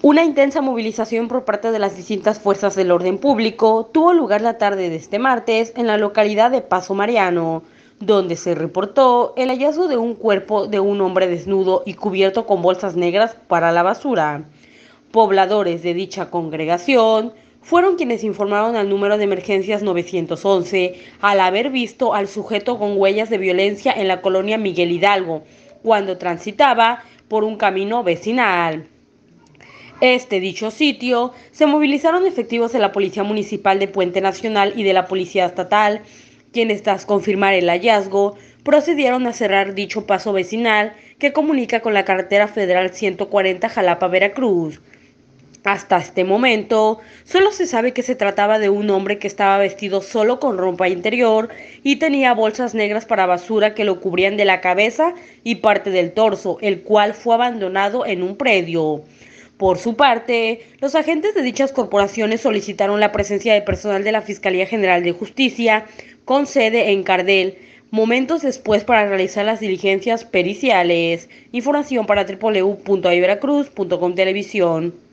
Una intensa movilización por parte de las distintas fuerzas del orden público tuvo lugar la tarde de este martes en la localidad de Paso Mariano, donde se reportó el hallazgo de un cuerpo de un hombre desnudo y cubierto con bolsas negras para la basura. Pobladores de dicha congregación fueron quienes informaron al número de emergencias 911 al haber visto al sujeto con huellas de violencia en la colonia Miguel Hidalgo, cuando transitaba por un camino vecinal. Este dicho sitio se movilizaron efectivos de la Policía Municipal de Puente Nacional y de la Policía Estatal, quienes tras confirmar el hallazgo procedieron a cerrar dicho paso vecinal que comunica con la carretera federal 140 Jalapa-Veracruz. Hasta este momento, solo se sabe que se trataba de un hombre que estaba vestido solo con ropa interior y tenía bolsas negras para basura que lo cubrían de la cabeza y parte del torso, el cual fue abandonado en un predio. Por su parte, los agentes de dichas corporaciones solicitaron la presencia de personal de la Fiscalía General de Justicia con sede en Cardel, momentos después para realizar las diligencias periciales. Información para www.iveracruz.com televisión.